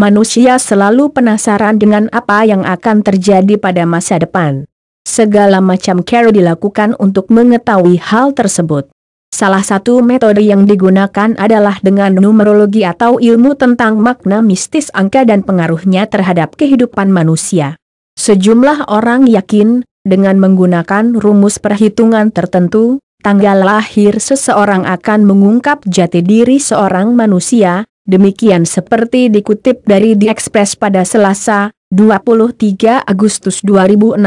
manusia selalu penasaran dengan apa yang akan terjadi pada masa depan. Segala macam cara dilakukan untuk mengetahui hal tersebut. Salah satu metode yang digunakan adalah dengan numerologi atau ilmu tentang makna mistis angka dan pengaruhnya terhadap kehidupan manusia. Sejumlah orang yakin, dengan menggunakan rumus perhitungan tertentu, tanggal lahir seseorang akan mengungkap jati diri seorang manusia, Demikian seperti dikutip dari The Express pada Selasa, 23 Agustus 2016.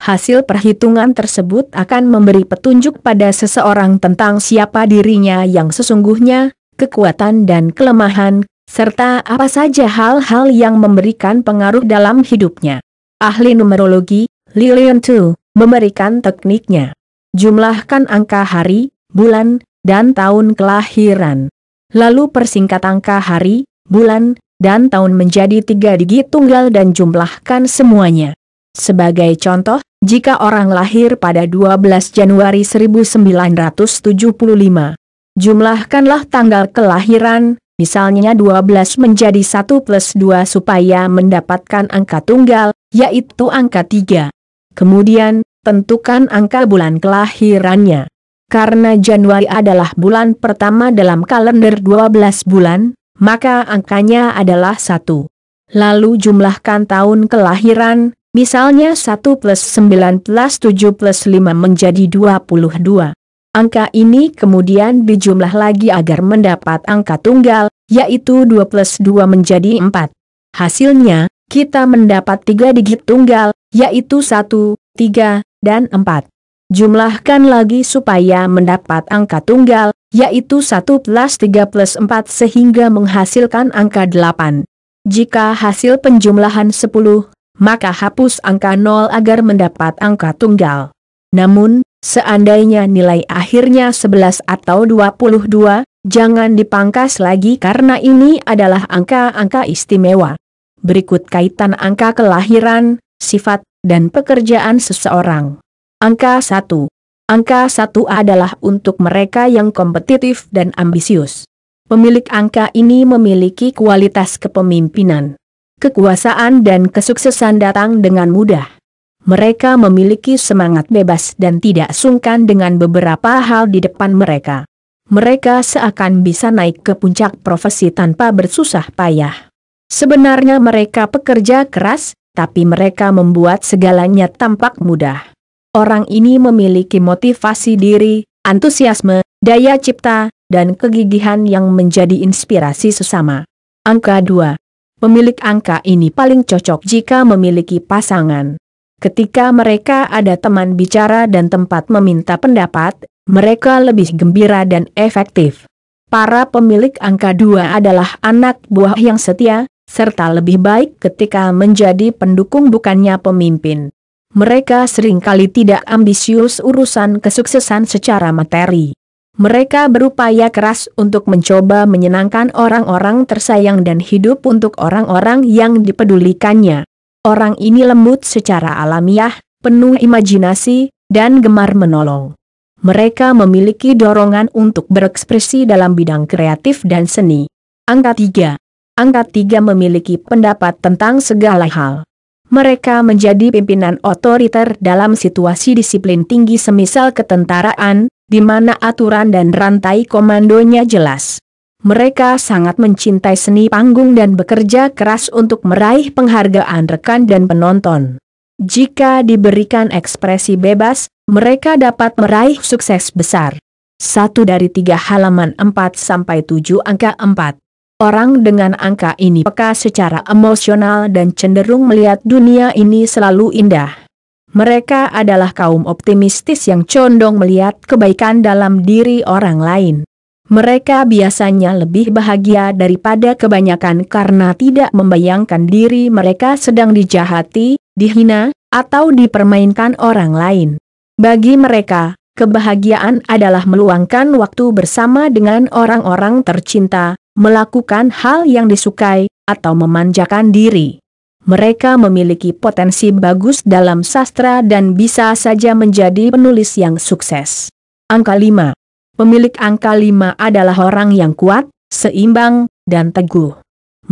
Hasil perhitungan tersebut akan memberi petunjuk pada seseorang tentang siapa dirinya yang sesungguhnya, kekuatan dan kelemahan, serta apa saja hal-hal yang memberikan pengaruh dalam hidupnya. Ahli numerologi, Lilian Tu, memberikan tekniknya. Jumlahkan angka hari, bulan, dan tahun kelahiran lalu persingkat angka hari, bulan, dan tahun menjadi tiga digit tunggal dan jumlahkan semuanya. Sebagai contoh, jika orang lahir pada 12 Januari 1975, jumlahkanlah tanggal kelahiran, misalnya 12 menjadi 1 plus 2 supaya mendapatkan angka tunggal, yaitu angka 3. Kemudian, tentukan angka bulan kelahirannya. Karena Januari adalah bulan pertama dalam kalender 12 bulan, maka angkanya adalah 1. Lalu jumlahkan tahun kelahiran, misalnya 1 plus 9 plus 7 plus 5 menjadi 22. Angka ini kemudian dijumlah lagi agar mendapat angka tunggal, yaitu 2 plus 2 menjadi 4. Hasilnya, kita mendapat 3 digit tunggal, yaitu 1, 3, dan 4. Jumlahkan lagi supaya mendapat angka tunggal, yaitu 1 plus 3 plus 4 sehingga menghasilkan angka 8. Jika hasil penjumlahan 10, maka hapus angka 0 agar mendapat angka tunggal. Namun, seandainya nilai akhirnya 11 atau 22, jangan dipangkas lagi karena ini adalah angka-angka istimewa. Berikut kaitan angka kelahiran, sifat, dan pekerjaan seseorang. Angka 1. Angka 1 adalah untuk mereka yang kompetitif dan ambisius. Pemilik angka ini memiliki kualitas kepemimpinan. Kekuasaan dan kesuksesan datang dengan mudah. Mereka memiliki semangat bebas dan tidak sungkan dengan beberapa hal di depan mereka. Mereka seakan bisa naik ke puncak profesi tanpa bersusah payah. Sebenarnya mereka pekerja keras, tapi mereka membuat segalanya tampak mudah orang ini memiliki motivasi diri, antusiasme, daya cipta, dan kegigihan yang menjadi inspirasi sesama. Angka 2. Pemilik angka ini paling cocok jika memiliki pasangan. Ketika mereka ada teman bicara dan tempat meminta pendapat, mereka lebih gembira dan efektif. Para pemilik angka 2 adalah anak buah yang setia, serta lebih baik ketika menjadi pendukung bukannya pemimpin. Mereka seringkali tidak ambisius urusan kesuksesan secara materi. Mereka berupaya keras untuk mencoba menyenangkan orang-orang tersayang dan hidup untuk orang-orang yang dipedulikannya. Orang ini lembut secara alamiah, penuh imajinasi, dan gemar menolong. Mereka memiliki dorongan untuk berekspresi dalam bidang kreatif dan seni. Angka 3 Angka 3 memiliki pendapat tentang segala hal. Mereka menjadi pimpinan otoriter dalam situasi disiplin tinggi semisal ketentaraan, di mana aturan dan rantai komandonya jelas. Mereka sangat mencintai seni panggung dan bekerja keras untuk meraih penghargaan rekan dan penonton. Jika diberikan ekspresi bebas, mereka dapat meraih sukses besar. Satu dari tiga halaman 4 sampai 7 angka 4. Orang dengan angka ini peka secara emosional dan cenderung melihat dunia ini selalu indah. Mereka adalah kaum optimistis yang condong melihat kebaikan dalam diri orang lain. Mereka biasanya lebih bahagia daripada kebanyakan karena tidak membayangkan diri mereka sedang dijahati, dihina, atau dipermainkan orang lain. Bagi mereka, kebahagiaan adalah meluangkan waktu bersama dengan orang-orang tercinta, melakukan hal yang disukai, atau memanjakan diri. Mereka memiliki potensi bagus dalam sastra dan bisa saja menjadi penulis yang sukses. Angka 5 Pemilik angka 5 adalah orang yang kuat, seimbang, dan teguh.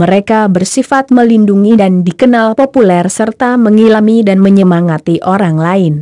Mereka bersifat melindungi dan dikenal populer serta mengilami dan menyemangati orang lain.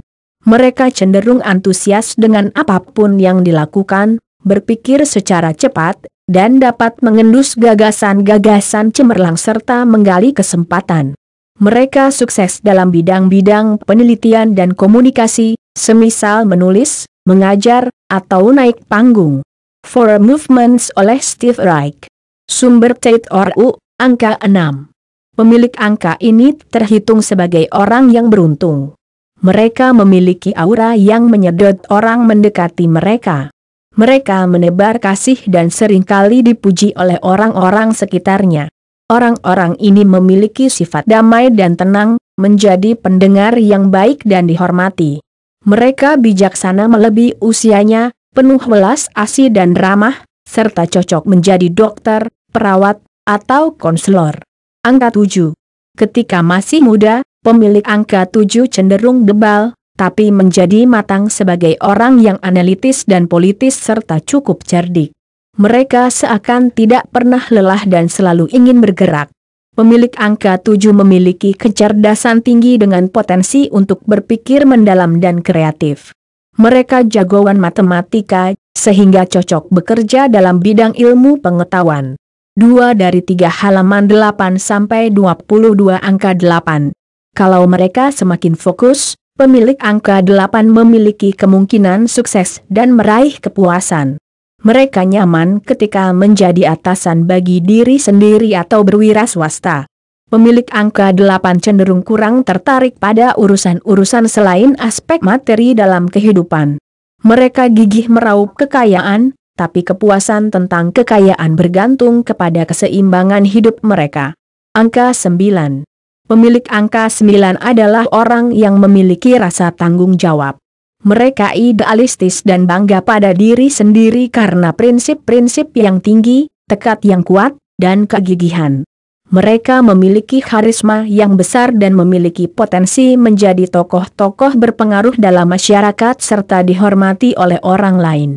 Mereka cenderung antusias dengan apapun yang dilakukan, berpikir secara cepat, dan dapat mengendus gagasan-gagasan cemerlang serta menggali kesempatan. Mereka sukses dalam bidang-bidang penelitian dan komunikasi, semisal menulis, mengajar, atau naik panggung. For Movements oleh Steve Reich. Sumber Tate Oru, angka 6. Pemilik angka ini terhitung sebagai orang yang beruntung. Mereka memiliki aura yang menyedot orang mendekati mereka. Mereka menebar kasih dan seringkali dipuji oleh orang-orang sekitarnya. Orang-orang ini memiliki sifat damai dan tenang, menjadi pendengar yang baik dan dihormati. Mereka bijaksana melebihi usianya, penuh welas asih dan ramah, serta cocok menjadi dokter, perawat, atau konselor. Angka 7 Ketika masih muda, pemilik angka 7 cenderung debal tapi menjadi matang sebagai orang yang analitis dan politis serta cukup cerdik. Mereka seakan tidak pernah lelah dan selalu ingin bergerak. Pemilik angka 7 memiliki kecerdasan tinggi dengan potensi untuk berpikir mendalam dan kreatif. Mereka jagoan matematika, sehingga cocok bekerja dalam bidang ilmu pengetahuan. Dua dari tiga halaman 8 sampai 22 angka 8. Kalau mereka semakin fokus, pemilik angka 8 memiliki kemungkinan sukses dan meraih kepuasan. Mereka nyaman ketika menjadi atasan bagi diri sendiri atau berwira swasta. Pemilik angka 8 cenderung kurang tertarik pada urusan-urusan selain aspek materi dalam kehidupan. Mereka gigih meraup kekayaan, tapi kepuasan tentang kekayaan bergantung kepada keseimbangan hidup mereka. Angka 9 Pemilik angka 9 adalah orang yang memiliki rasa tanggung jawab. Mereka idealistis dan bangga pada diri sendiri karena prinsip-prinsip yang tinggi, tekad yang kuat, dan kegigihan. Mereka memiliki karisma yang besar dan memiliki potensi menjadi tokoh-tokoh berpengaruh dalam masyarakat serta dihormati oleh orang lain.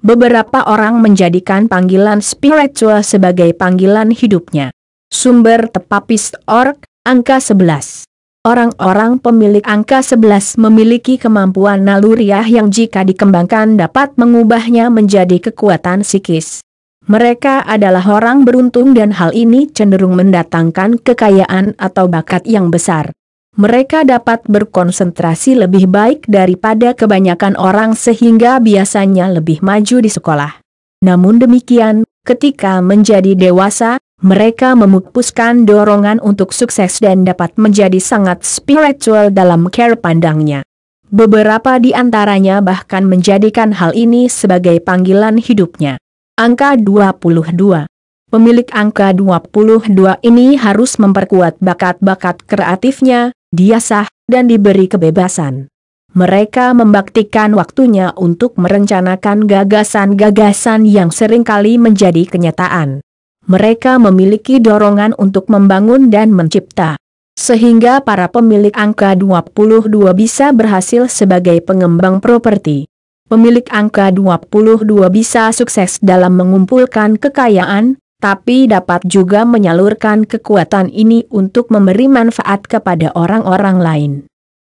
Beberapa orang menjadikan panggilan spiritual sebagai panggilan hidupnya. Sumber org Angka 11 Orang-orang pemilik angka 11 memiliki kemampuan naluriah yang jika dikembangkan dapat mengubahnya menjadi kekuatan psikis. Mereka adalah orang beruntung dan hal ini cenderung mendatangkan kekayaan atau bakat yang besar mereka dapat berkonsentrasi lebih baik daripada kebanyakan orang sehingga biasanya lebih maju di sekolah. Namun demikian, ketika menjadi dewasa, mereka memutuskan dorongan untuk sukses dan dapat menjadi sangat spiritual dalam care pandangnya. Beberapa di antaranya bahkan menjadikan hal ini sebagai panggilan hidupnya. Angka 22 Pemilik angka 22 ini harus memperkuat bakat-bakat kreatifnya, diasah dan diberi kebebasan. Mereka membaktikan waktunya untuk merencanakan gagasan-gagasan yang seringkali menjadi kenyataan mereka memiliki dorongan untuk membangun dan mencipta. Sehingga para pemilik angka 22 bisa berhasil sebagai pengembang properti. Pemilik angka 22 bisa sukses dalam mengumpulkan kekayaan, tapi dapat juga menyalurkan kekuatan ini untuk memberi manfaat kepada orang-orang lain.